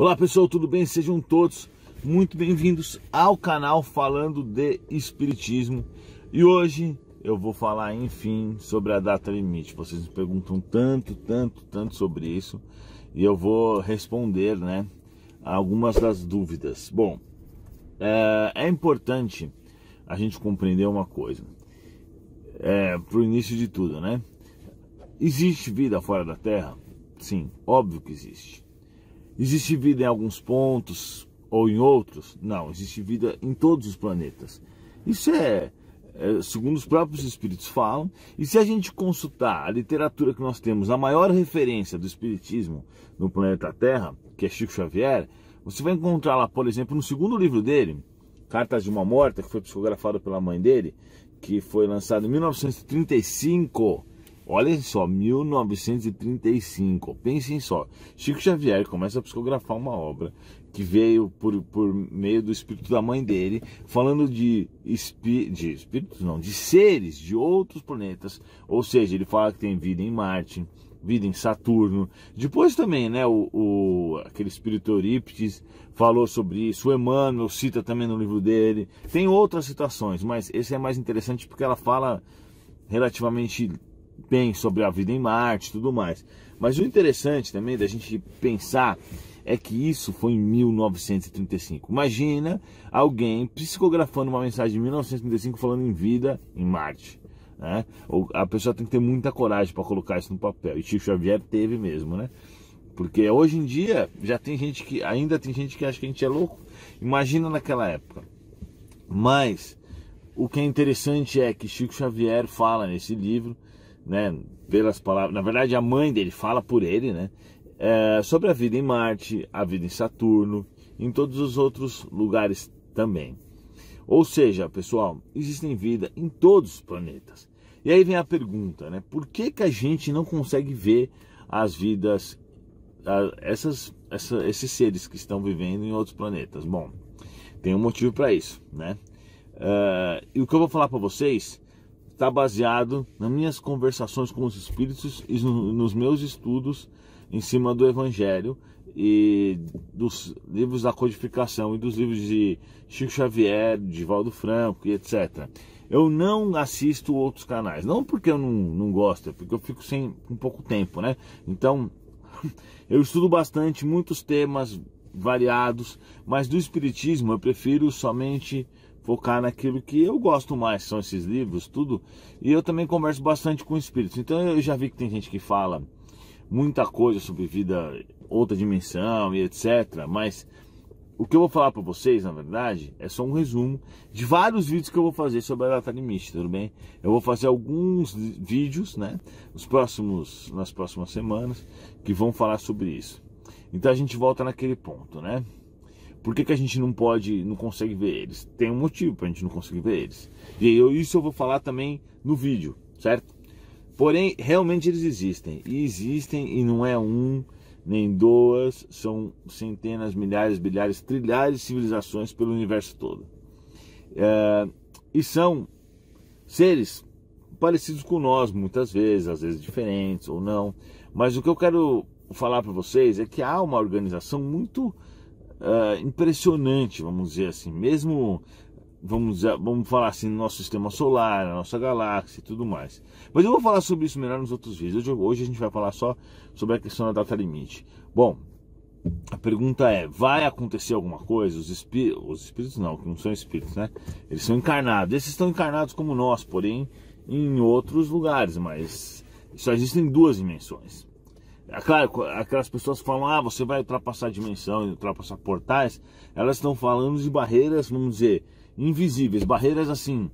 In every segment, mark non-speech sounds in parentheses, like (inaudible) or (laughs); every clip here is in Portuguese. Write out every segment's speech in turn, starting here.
Olá pessoal, tudo bem? Sejam todos muito bem-vindos ao canal falando de Espiritismo e hoje eu vou falar, enfim, sobre a data limite. Vocês me perguntam tanto, tanto, tanto sobre isso e eu vou responder, né, algumas das dúvidas. Bom, é, é importante a gente compreender uma coisa, é, pro início de tudo, né? Existe vida fora da Terra? Sim, óbvio que existe. Existe vida em alguns pontos ou em outros? Não, existe vida em todos os planetas. Isso é, é, segundo os próprios espíritos falam, e se a gente consultar a literatura que nós temos, a maior referência do espiritismo no planeta Terra, que é Chico Xavier, você vai encontrar lá, por exemplo, no segundo livro dele, Cartas de uma Morta, que foi psicografado pela mãe dele, que foi lançado em 1935 Olhem só, 1935. Pensem só. Chico Xavier começa a psicografar uma obra que veio por, por meio do espírito da mãe dele, falando de, espi, de espíritos, não, de seres de outros planetas. Ou seja, ele fala que tem vida em Marte, vida em Saturno. Depois também, né, o, o aquele espírito Eurípides falou sobre isso. O Emmanuel cita também no livro dele. Tem outras situações mas esse é mais interessante porque ela fala relativamente bem sobre a vida em Marte e tudo mais. Mas o interessante também da gente pensar é que isso foi em 1935. Imagina alguém psicografando uma mensagem de 1935 falando em vida em Marte. Né? A pessoa tem que ter muita coragem para colocar isso no papel. E Chico Xavier teve mesmo, né? Porque hoje em dia já tem gente que ainda tem gente que acha que a gente é louco. Imagina naquela época. Mas o que é interessante é que Chico Xavier fala nesse livro né? Pelas palavras, na verdade a mãe dele fala por ele, né? É, sobre a vida em Marte, a vida em Saturno, em todos os outros lugares também. Ou seja, pessoal, existem vida em todos os planetas. E aí vem a pergunta, né? Por que, que a gente não consegue ver as vidas, a, essas, essa, esses seres que estão vivendo em outros planetas? Bom, tem um motivo para isso, né? Uh, e o que eu vou falar para vocês está baseado nas minhas conversações com os espíritos e nos meus estudos em cima do Evangelho e dos livros da codificação e dos livros de Chico Xavier, de Valdo Franco e etc. Eu não assisto outros canais, não porque eu não, não gosto, é porque eu fico sem um pouco tempo, né? Então, (laughs) eu estudo bastante, muitos temas variados, mas do Espiritismo eu prefiro somente focar naquilo que eu gosto mais, são esses livros, tudo. E eu também converso bastante com espíritos. Então eu já vi que tem gente que fala muita coisa sobre vida, outra dimensão e etc, mas o que eu vou falar para vocês, na verdade, é só um resumo de vários vídeos que eu vou fazer sobre a data limite, tudo bem? Eu vou fazer alguns vídeos, né, nos próximos, nas próximas semanas, que vão falar sobre isso. Então a gente volta naquele ponto, né? Por que, que a gente não pode, não consegue ver eles? Tem um motivo para a gente não conseguir ver eles. E eu, isso eu vou falar também no vídeo, certo? Porém, realmente eles existem. E existem e não é um, nem duas, são centenas, milhares, bilhares, trilhares de civilizações pelo universo todo. É, e são seres parecidos com nós muitas vezes, às vezes diferentes ou não. Mas o que eu quero falar para vocês é que há uma organização muito uh, impressionante, vamos dizer assim, mesmo vamos, vamos falar assim, nosso sistema solar, nossa galáxia e tudo mais. Mas eu vou falar sobre isso melhor nos outros vídeos. Hoje, hoje a gente vai falar só sobre a questão da data limite. Bom, a pergunta é: vai acontecer alguma coisa? Os, espí... Os espíritos não, que não são espíritos, né? Eles são encarnados. Esses estão encarnados como nós, porém em outros lugares, mas só existem duas dimensões. É claro, aquelas pessoas falam, ah, você vai ultrapassar dimensão e ultrapassar portais, elas estão falando de barreiras, vamos dizer, invisíveis. Barreiras assim,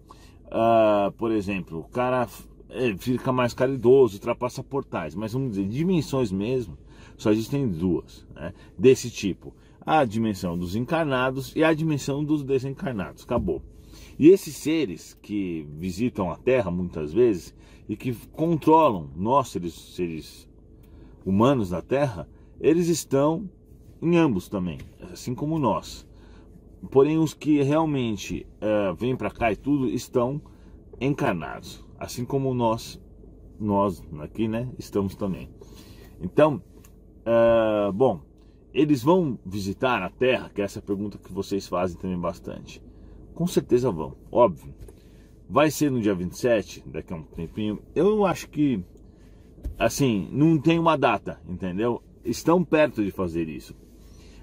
uh, por exemplo, o cara é, fica mais caridoso, ultrapassa portais, mas vamos dizer, dimensões mesmo, só existem duas, né? desse tipo. A dimensão dos encarnados e a dimensão dos desencarnados, acabou. E esses seres que visitam a Terra muitas vezes e que controlam nós, seres, seres humanos na Terra, eles estão em ambos também, assim como nós. Porém, os que realmente é, vêm para cá e tudo estão encarnados, assim como nós, nós aqui, né, estamos também. Então, é, bom, eles vão visitar a Terra, que é essa pergunta que vocês fazem também bastante. Com certeza vão, óbvio. Vai ser no dia 27, daqui a um tempinho. Eu acho que assim, não tem uma data, entendeu? Estão perto de fazer isso.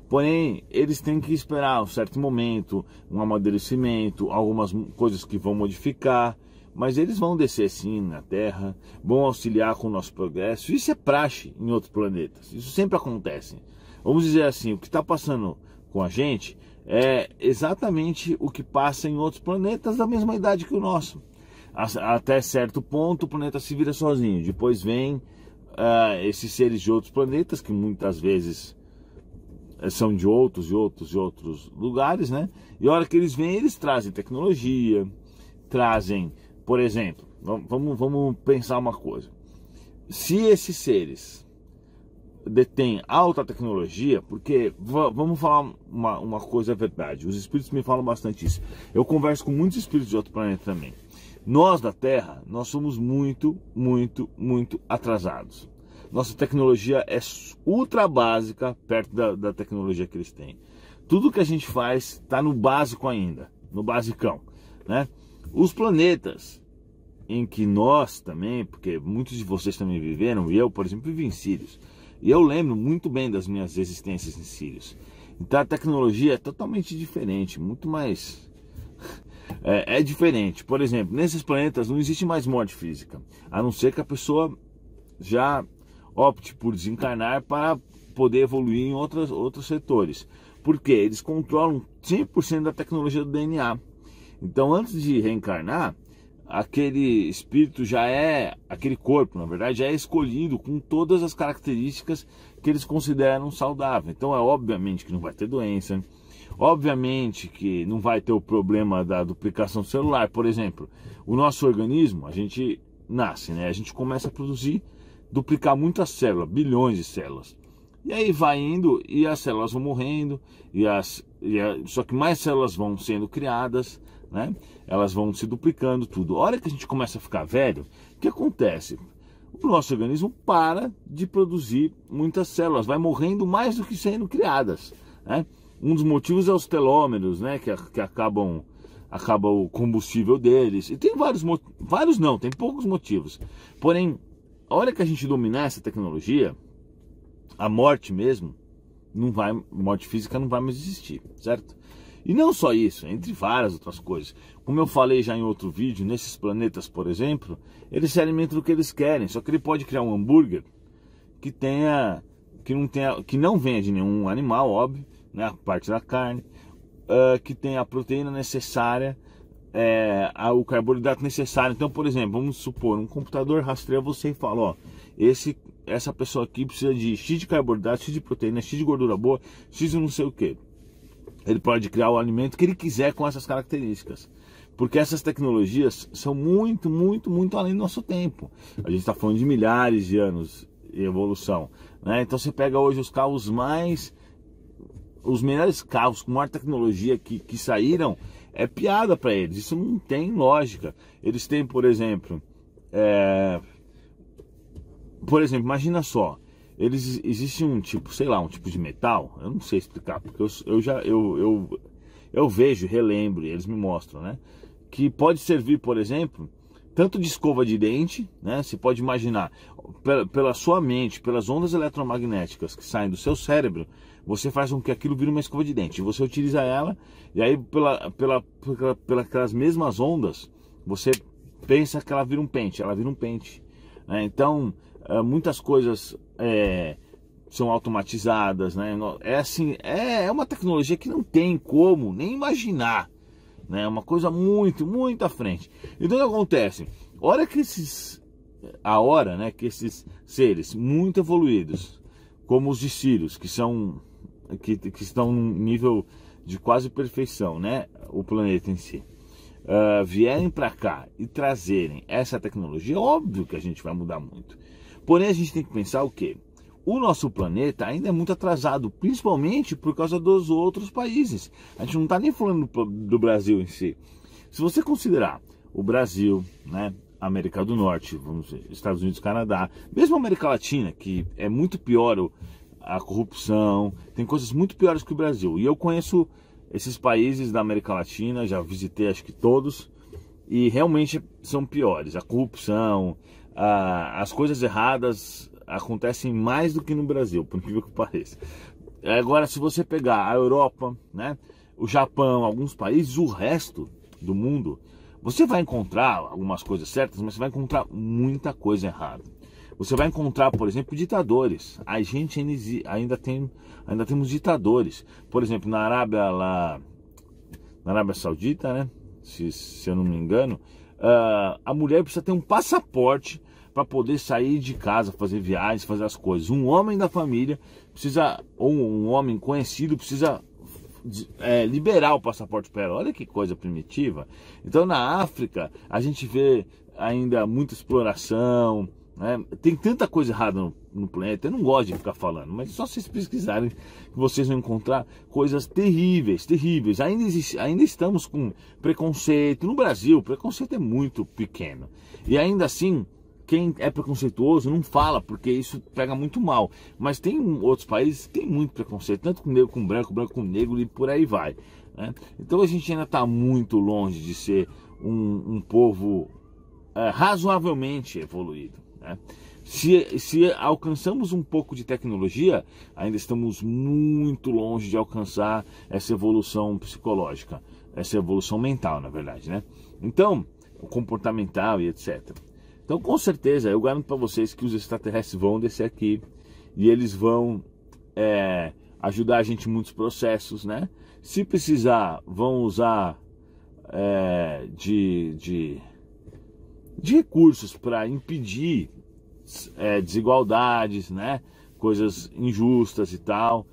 Porém, eles têm que esperar um certo momento, um amadurecimento, algumas coisas que vão modificar, mas eles vão descer sim na Terra, vão auxiliar com o nosso progresso. Isso é praxe em outros planetas, isso sempre acontece. Vamos dizer assim, o que está passando com a gente é exatamente o que passa em outros planetas da mesma idade que o nosso até certo ponto o planeta se vira sozinho. Depois vem uh, esses seres de outros planetas que muitas vezes eh, são de outros e outros e outros lugares, né? E a hora que eles vêm, eles trazem tecnologia, trazem, por exemplo, vamos, vamos pensar uma coisa. Se esses seres detém alta tecnologia, porque vamos falar uma, uma coisa é verdade, os espíritos me falam bastante isso. Eu converso com muitos espíritos de outro planeta também. Nós da Terra, nós somos muito, muito, muito atrasados. Nossa tecnologia é ultra básica perto da, da tecnologia que eles têm. Tudo que a gente faz está no básico ainda, no basicão, né? Os planetas, em que nós também, porque muitos de vocês também viveram, e eu, por exemplo, vivi em Sirius. E eu lembro muito bem das minhas existências em Sirius. Então a tecnologia é totalmente diferente, muito mais. (laughs) É, é, diferente. Por exemplo, nesses planetas não existe mais morte física, a não ser que a pessoa já opte por desencarnar para poder evoluir em outras, outros setores. Porque eles controlam 100% da tecnologia do DNA. Então, antes de reencarnar, aquele espírito já é, aquele corpo, na verdade, já é escolhido com todas as características que eles consideram saudável. Então é obviamente que não vai ter doença, obviamente que não vai ter o problema da duplicação celular, por exemplo. O nosso organismo, a gente nasce, né? A gente começa a produzir, duplicar muitas células, bilhões de células. E aí vai indo e as células vão morrendo, e as, e a, só que mais células vão sendo criadas, né? Elas vão se duplicando tudo. A hora que a gente começa a ficar velho, o que acontece? O nosso organismo para de produzir muitas células, vai morrendo mais do que sendo criadas. Né? Um dos motivos é os telômeros, né? Que, que acabam acaba o combustível deles. E tem vários vários não, tem poucos motivos. Porém, a hora que a gente dominar essa tecnologia, a morte mesmo não vai, morte física não vai mais existir, certo? E não só isso, entre várias outras coisas. Como eu falei já em outro vídeo, nesses planetas, por exemplo, eles se alimentam do que eles querem. Só que ele pode criar um hambúrguer que tenha, que não tenha, que não venha de nenhum animal, óbvio, né, a parte da carne, uh, que tenha a proteína necessária, é, a, o carboidrato necessário. Então, por exemplo, vamos supor um computador rastreia você e fala, ó, esse essa pessoa aqui precisa de X de carboidrato, X de proteína, X de gordura boa, X de não sei o que. Ele pode criar o alimento que ele quiser com essas características. Porque essas tecnologias são muito, muito, muito além do nosso tempo. A gente está falando de milhares de anos de evolução. Né? Então você pega hoje os carros mais. Os melhores carros com maior tecnologia que, que saíram é piada para eles. Isso não tem lógica. Eles têm, por exemplo. É... Por exemplo, imagina só eles existe um tipo, sei lá, um tipo de metal, eu não sei explicar, porque eu, eu já eu, eu, eu vejo, relembro, eles me mostram, né? Que pode servir, por exemplo, tanto de escova de dente, né? Você pode imaginar, pela, pela, sua mente, pelas ondas eletromagnéticas que saem do seu cérebro, você faz com que aquilo vire uma escova de dente. Você utiliza ela, e aí, pela, pela, pela, pelas mesmas ondas, você pensa que ela vira um pente, ela vira um pente. Né? Então, eh, muitas coisas é, são automatizadas, né? É assim, é, é uma tecnologia que não tem como nem imaginar, né? É uma coisa muito, muito à frente. Então, o que acontece? Hora que esses, a hora, né? Que esses seres muito evoluídos, como os de que são que, que estão num nível de quase perfeição, né? O planeta em si uh, vierem para cá e trazerem essa tecnologia, óbvio que a gente vai mudar muito. Porém, a gente tem que pensar o quê? O nosso planeta ainda é muito atrasado, principalmente por causa dos outros países. A gente não está nem falando do Brasil em si. Se você considerar o Brasil, né, América do Norte, vamos Estados Unidos, Canadá, mesmo América Latina, que é muito pior a corrupção, tem coisas muito piores que o Brasil. E eu conheço esses países da América Latina, já visitei acho que todos, e realmente são piores. A corrupção, a, as coisas erradas acontecem mais do que no Brasil, por incrível que pareça. Agora, se você pegar a Europa, né, o Japão, alguns países, o resto do mundo, você vai encontrar algumas coisas certas, mas você vai encontrar muita coisa errada. Você vai encontrar, por exemplo, ditadores. A gente ainda, tem, ainda temos ditadores. Por exemplo, na Arábia, lá, na Arábia Saudita, né? Se, se eu não me engano, uh, a mulher precisa ter um passaporte para poder sair de casa, fazer viagens, fazer as coisas. Um homem da família precisa, ou um homem conhecido precisa é, liberar o passaporte para ela. Olha que coisa primitiva. Então, na África, a gente vê ainda muita exploração, né? Tem tanta coisa errada no, no, planeta, eu não gosto de ficar falando, mas só vocês pesquisarem vocês vão encontrar coisas terríveis, terríveis. Ainda, existe, ainda estamos com preconceito. No Brasil, o preconceito é muito pequeno. E ainda assim, quem é preconceituoso não fala, porque isso pega muito mal. Mas tem outros países que tem muito preconceito, tanto com negro com branco, branco com negro e por aí vai. Né? Então a gente ainda está muito longe de ser um, um povo é, razoavelmente evoluído. Né? Se, se alcançamos um pouco de tecnologia, ainda estamos muito longe de alcançar essa evolução psicológica, essa evolução mental, na verdade, né? Então, o comportamental e etc. Então, com certeza, eu garanto para vocês que os extraterrestres vão descer aqui e eles vão é, ajudar a gente em muitos processos, né? Se precisar, vão usar é, de, de de recursos para impedir é, desigualdades, né? coisas injustas e tal.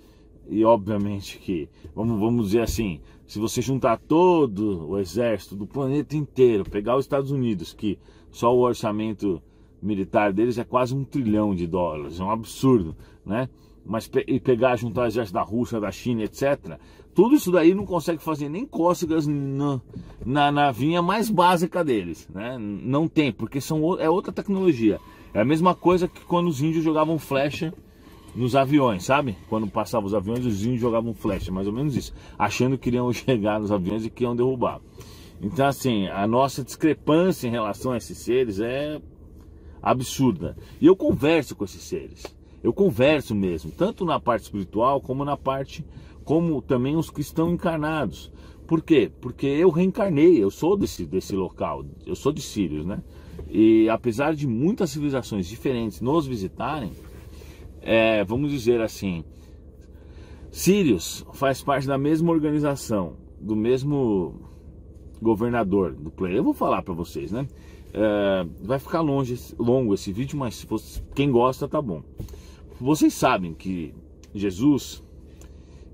E obviamente que, vamos, vamos dizer assim, se você juntar todo o exército do planeta inteiro, pegar os Estados Unidos, que só o orçamento militar deles é quase um trilhão de dólares, é um absurdo, né? mas pe e pegar, juntar o exército da Rússia, da China, etc. Tudo isso daí não consegue fazer nem cócegas na, na navinha mais básica deles, né? Não tem, porque são, é outra tecnologia. É a mesma coisa que quando os índios jogavam flecha nos aviões, sabe? Quando passavam os aviões, os índios jogavam flecha, mais ou menos isso, achando que iriam (laughs) chegar nos aviões e que iam derrubar. Então, assim, a nossa discrepância em relação a esses seres é absurda. E eu converso com esses seres eu converso mesmo, tanto na parte espiritual como na parte, como também os que estão encarnados. Por quê? Porque eu reencarnei, eu sou desse, desse local, eu sou de Sírios, né? E apesar de muitas civilizações diferentes nos visitarem, é, vamos dizer assim, Sírios faz parte da mesma organização, do mesmo governador do planeta. Eu vou falar para vocês, né? É, vai ficar longe, longo esse vídeo, mas se fosse, quem gosta tá bom. Vocês sabem que Jesus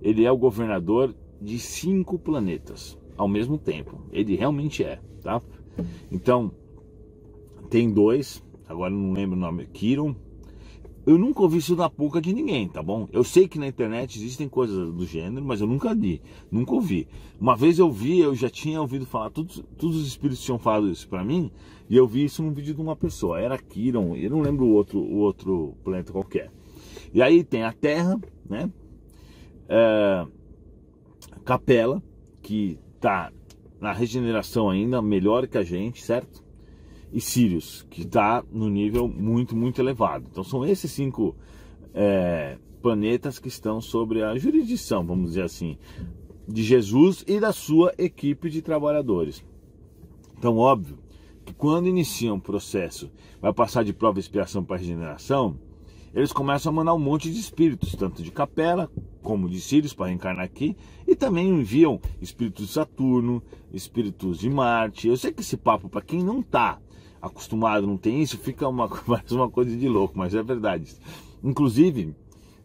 ele é o governador de cinco planetas ao mesmo tempo. Ele realmente é, tá? Então tem dois, agora não lembro o nome, Kiron. Eu nunca ouvi isso na boca de ninguém, tá bom? Eu sei que na internet existem coisas do gênero, mas eu nunca li, nunca ouvi. Uma vez eu vi, eu já tinha ouvido falar, todos, todos os espíritos tinham falado isso para mim, e eu vi isso num vídeo de uma pessoa, era Kiron, eu não lembro o outro, o outro planeta qualquer. E aí tem a terra, né? É, Capela, que está na regeneração ainda, melhor que a gente, certo? E Sirius, que está no nível muito, muito elevado. Então são esses cinco é, planetas que estão sobre a jurisdição, vamos dizer assim, de Jesus e da sua equipe de trabalhadores. Então, óbvio que quando inicia um processo, vai passar de prova e expiação para regeneração, eles começam a mandar um monte de espíritos, tanto de capela como de Sirius para reencarnar aqui, e também enviam espíritos de Saturno, espíritos de Marte. Eu sei que esse papo, para quem não está acostumado, não tem isso, fica uma, (laughs) mais uma coisa de louco, mas é verdade. Inclusive,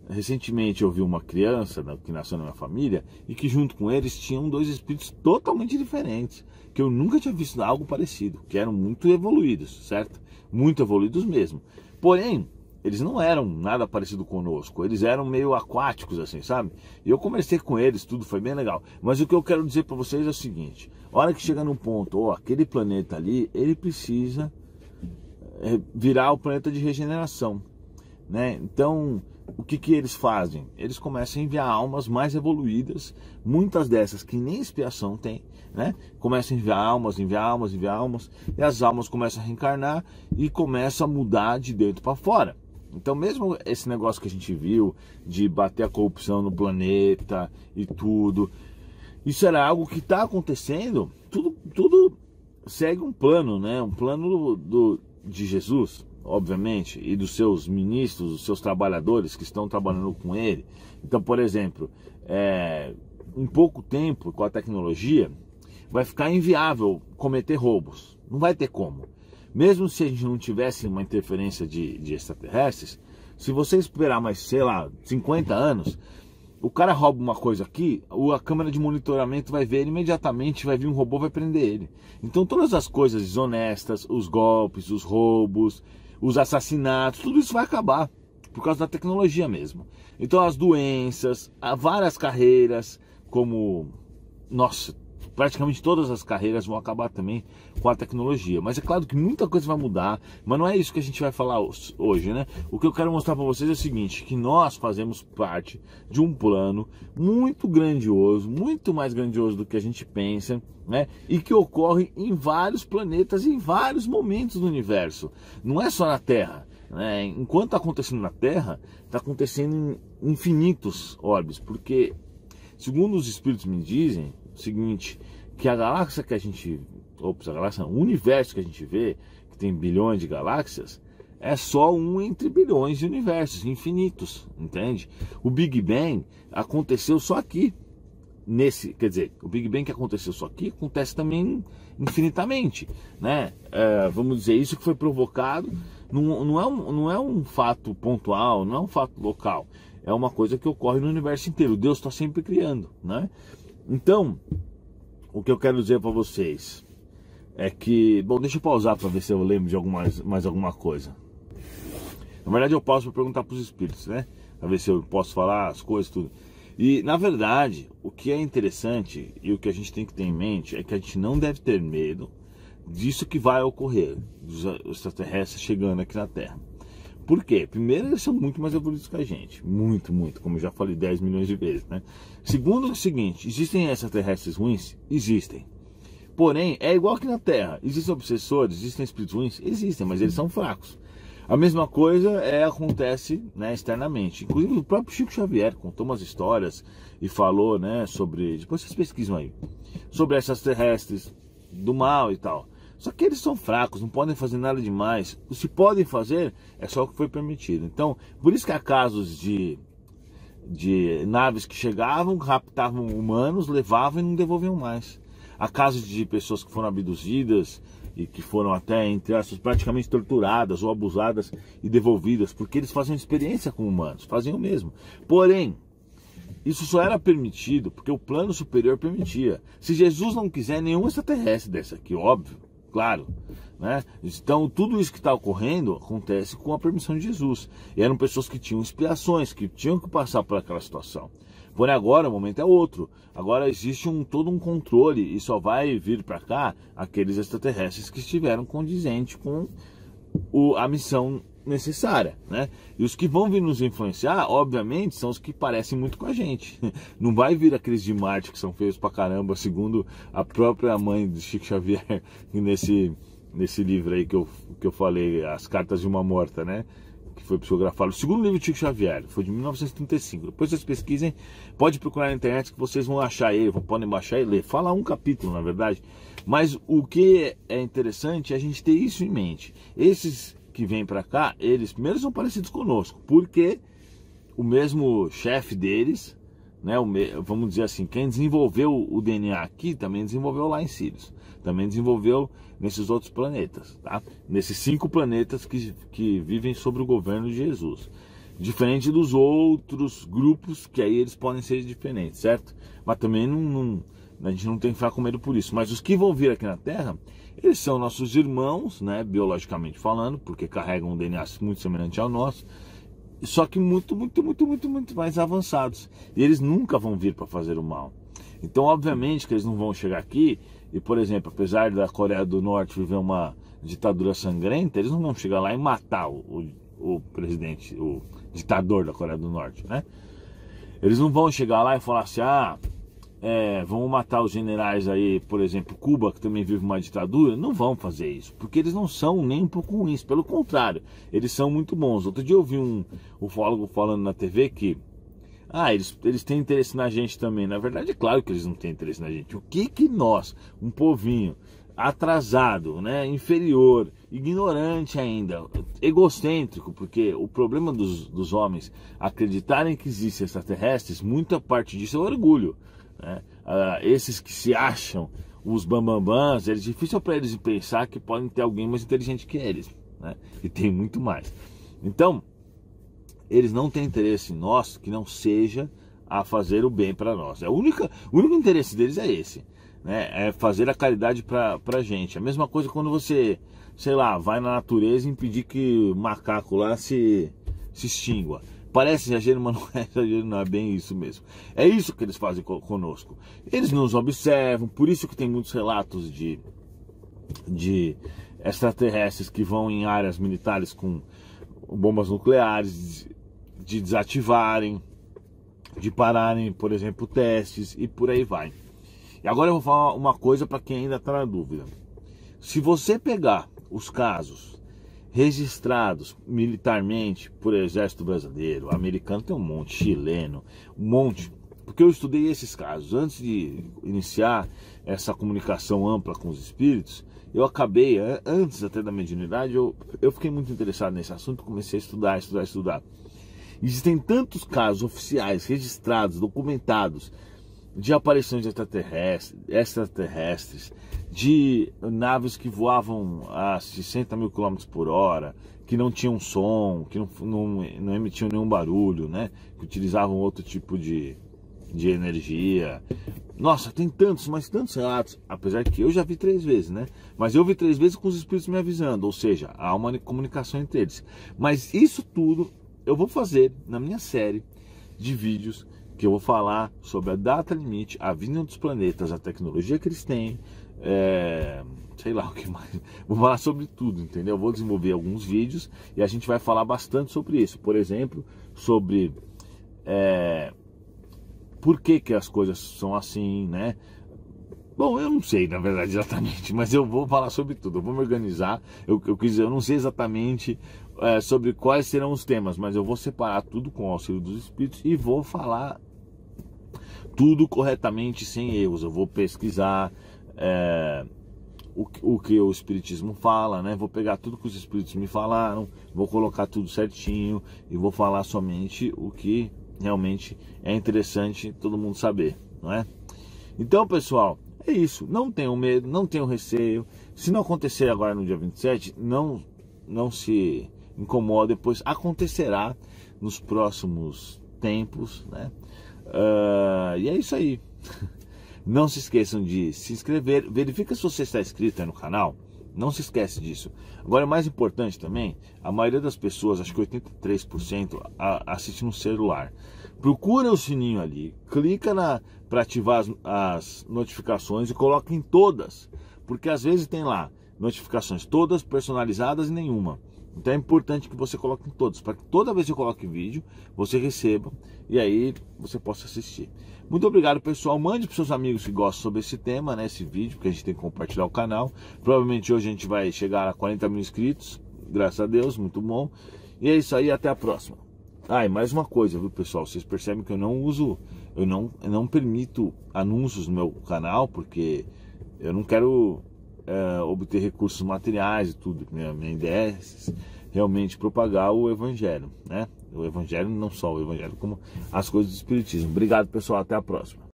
recentemente eu vi uma criança né, que nasceu na minha família e que junto com eles tinham dois espíritos totalmente diferentes, que eu nunca tinha visto algo parecido, que eram muito evoluídos, certo? Muito evoluídos mesmo. Porém, eles não eram nada parecido conosco, eles eram meio aquáticos assim, sabe? E eu conversei com eles, tudo foi bem legal. Mas o que eu quero dizer para vocês é o seguinte: a hora que chega num ponto, ó, aquele planeta ali, ele precisa eh, virar o planeta de regeneração, né? Então, o que que eles fazem? Eles começam a enviar almas mais evoluídas, muitas dessas que nem expiação tem, né? Começam a enviar almas, enviar almas, enviar almas, e as almas começam a reencarnar e começam a mudar de dentro para fora. Então, mesmo esse negócio que a gente viu de bater a corrupção no planeta e tudo, isso era algo que está acontecendo. Tudo, tudo segue um plano, né? Um plano do, do, de Jesus, obviamente, e dos seus ministros, dos seus trabalhadores que estão trabalhando com ele. Então, por exemplo, é, em pouco tempo com a tecnologia vai ficar inviável cometer roubos. Não vai ter como. Mesmo se a gente não tivesse uma interferência de, de extraterrestres, se você esperar mais, sei lá, 50 anos, o cara rouba uma coisa aqui, a câmera de monitoramento vai ver ele imediatamente, vai vir um robô, vai prender ele. Então todas as coisas desonestas, os golpes, os roubos, os assassinatos, tudo isso vai acabar por causa da tecnologia mesmo. Então as doenças, várias carreiras como nossa, praticamente todas as carreiras vão acabar também com a tecnologia. Mas é claro que muita coisa vai mudar, mas não é isso que a gente vai falar hoje, né? O que eu quero mostrar para vocês é o seguinte, que nós fazemos parte de um plano muito grandioso, muito mais grandioso do que a gente pensa, né? E que ocorre em vários planetas, em vários momentos do universo. Não é só na Terra. Né? Enquanto está acontecendo na Terra, está acontecendo em infinitos orbes, porque segundo os espíritos me dizem, seguinte, que a galáxia que a gente, ops, a galáxia, o universo que a gente vê, que tem bilhões de galáxias, é só um entre bilhões de universos infinitos, entende? O Big Bang aconteceu só aqui. Nesse, quer dizer, o Big Bang que aconteceu só aqui acontece também infinitamente, né? É, vamos dizer, isso que foi provocado não, não, é um, não é um fato pontual, não é um fato local, é uma coisa que ocorre no universo inteiro. Deus está sempre criando, né? Então, o que eu quero dizer para vocês é que, bom, deixa eu pausar para ver se eu lembro de alguma, mais alguma coisa. Na verdade, eu posso perguntar para os espíritos, né? Para ver se eu posso falar as coisas, tudo. E, na verdade, o que é interessante e o que a gente tem que ter em mente é que a gente não deve ter medo disso que vai ocorrer, dos extraterrestres chegando aqui na Terra. Por quê? Primeiro, eles são muito mais evoluídos que a gente. Muito, muito, como eu já falei 10 milhões de vezes, né? Segundo, é o seguinte, existem extraterrestres ruins? Existem. Porém, é igual que na Terra. Existem obsessores, existem espíritos ruins? Existem, mas eles são fracos. A mesma coisa é, acontece né, externamente. Inclusive o próprio Chico Xavier contou umas histórias e falou né, sobre. Depois vocês pesquisam aí. Sobre extraterrestres terrestres do mal e tal. Só que eles são fracos, não podem fazer nada demais. O se podem fazer é só o que foi permitido. Então, por isso que há casos de, de naves que chegavam, raptavam humanos, levavam e não devolviam mais. Há casos de pessoas que foram abduzidas e que foram até, entre aspas, praticamente torturadas ou abusadas e devolvidas, porque eles faziam experiência com humanos, faziam o mesmo. Porém, isso só era permitido porque o plano superior permitia. Se Jesus não quiser, nenhum extraterrestre desse aqui, óbvio claro. Né? Então, tudo isso que está ocorrendo acontece com a permissão de Jesus. E eram pessoas que tinham expiações, que tinham que passar por aquela situação. Porém, agora o momento é outro. Agora existe um, todo um controle e só vai vir para cá aqueles extraterrestres que estiveram condizente com o, a missão necessária, né? E os que vão vir nos influenciar, obviamente, são os que parecem muito com a gente. (laughs) Não vai vir a crise de Marte que são feios pra caramba, segundo a própria mãe de Chico Xavier (laughs) nesse nesse livro aí que eu que eu falei, As Cartas de uma Morta, né? Que foi psicografado. O segundo livro de Chico Xavier, foi de 1935. Depois vocês pesquisem, pode procurar na internet que vocês vão achar ele, podem baixar e ler. Fala um capítulo, na verdade. Mas o que é interessante é a gente ter isso em mente. Esses que vem para cá, eles primeiro são parecidos conosco, porque o mesmo chefe deles, né, o, vamos dizer assim, quem desenvolveu o DNA aqui também desenvolveu lá em Sirius, também desenvolveu nesses outros planetas, tá? Nesses cinco planetas que, que vivem sobre o governo de Jesus. Diferente dos outros grupos, que aí eles podem ser diferentes, certo? Mas também não, não a gente não tem que ficar com medo por isso. Mas os que vão vir aqui na Terra, eles são nossos irmãos, né, biologicamente falando, porque carregam um DNA muito semelhante ao nosso, só que muito, muito, muito, muito, muito mais avançados. E eles nunca vão vir para fazer o mal. Então, obviamente que eles não vão chegar aqui e, por exemplo, apesar da Coreia do Norte viver uma ditadura sangrenta, eles não vão chegar lá e matar o, o, o presidente, o ditador da Coreia do Norte, né? Eles não vão chegar lá e falar assim, ah, é, vão matar os generais aí, por exemplo, Cuba, que também vive uma ditadura, não vão fazer isso, porque eles não são nem um pouco ruins, pelo contrário, eles são muito bons. Outro dia eu vi um ufólogo falando na TV que, ah, eles, eles têm interesse na gente também. Na verdade, é claro que eles não têm interesse na gente. O que que nós, um povinho atrasado, né, inferior, ignorante ainda, egocêntrico, porque o problema dos, dos homens acreditarem que existem extraterrestres, muita parte disso é orgulho. Né? Ah, esses que se acham os bambambans, é difícil para eles pensar que podem ter alguém mais inteligente que eles. Né? E tem muito mais. Então, eles não têm interesse em nós que não seja a fazer o bem para nós. É o único, o único interesse deles é esse. Né, é fazer a caridade para a gente. A mesma coisa quando você, sei lá, vai na natureza impedir que o macaco lá se, se extingua. Parece exagero, mas não é exagero, não é bem isso mesmo. É isso que eles fazem conosco. Eles nos observam, por isso que tem muitos relatos de, de extraterrestres que vão em áreas militares com bombas nucleares, de desativarem, de pararem, por exemplo, testes e por aí vai. E agora eu vou falar uma coisa para quem ainda está na dúvida. Se você pegar os casos registrados militarmente por exército brasileiro, americano tem um monte, chileno, um monte. Porque eu estudei esses casos. Antes de iniciar essa comunicação ampla com os espíritos, eu acabei, antes até da mediunidade, eu, eu fiquei muito interessado nesse assunto, comecei a estudar, estudar, estudar. Existem tantos casos oficiais, registrados, documentados, de aparições extraterrestres, extraterrestres, de naves que voavam a 60 mil quilômetros por hora, que não tinham som, que não, não, não, emitiam nenhum barulho, né? que utilizavam outro tipo de, de energia. Nossa, tem tantos, mas tantos relatos, apesar que eu já vi três vezes, né? Mas eu vi três vezes com os espíritos me avisando, ou seja, há uma comunicação entre eles. Mas isso tudo eu vou fazer na minha série de vídeos que eu vou falar sobre a data limite, a vinda dos planetas, a tecnologia que eles têm, é, sei lá o que mais. (laughs) Vou falar sobre tudo, entendeu? Vou desenvolver alguns vídeos e a gente vai falar bastante sobre isso. Por exemplo, sobre é, por que, que as coisas são assim, né? Bom, eu não sei na verdade (laughs) exatamente, mas eu vou falar sobre tudo. Eu vou me organizar. Eu, eu quis eu não sei exatamente é, sobre quais serão os temas, mas eu vou separar tudo com o auxílio dos espíritos e vou falar tudo corretamente, sem erros. Eu vou pesquisar é, o, o, que o Espiritismo fala, né? Vou pegar tudo que os Espíritos me falaram, vou colocar tudo certinho e vou falar somente o que realmente é interessante todo mundo saber, não é? Então, pessoal, é isso. Não tenham medo, não tenham receio. Se não acontecer agora no dia 27, não, não se incomoda pois acontecerá nos próximos tempos, né? Uh, e é isso aí. (laughs) Não se esqueçam de se inscrever. Verifica se você está inscrito no canal. Não se esquece disso. Agora, mais importante também, a maioria das pessoas, acho que 83%, assiste no celular. Procura o sininho ali, clica na para ativar as, as, notificações e coloca em todas, porque às vezes tem lá notificações todas personalizadas e nenhuma. Então é importante que você coloque em todos, para que toda vez que eu coloque vídeo, você receba e aí você possa assistir. Muito obrigado, pessoal. Mande para seus amigos que gostam sobre esse tema, né, esse vídeo, porque a gente tem que compartilhar o canal. Provavelmente hoje a gente vai chegar a 40 mil inscritos, graças a Deus, muito bom. E é isso aí, até a próxima. Ah, e mais uma coisa, viu, pessoal? Vocês percebem que eu não uso, eu não, eu não permito anúncios no meu canal, porque eu não quero é, obter recursos materiais e tudo. Minha, né? minha ideia é realmente propagar o evangelho, né? O evangelho não só o evangelho, como as coisas do espiritismo. Obrigado, pessoal, até a próxima.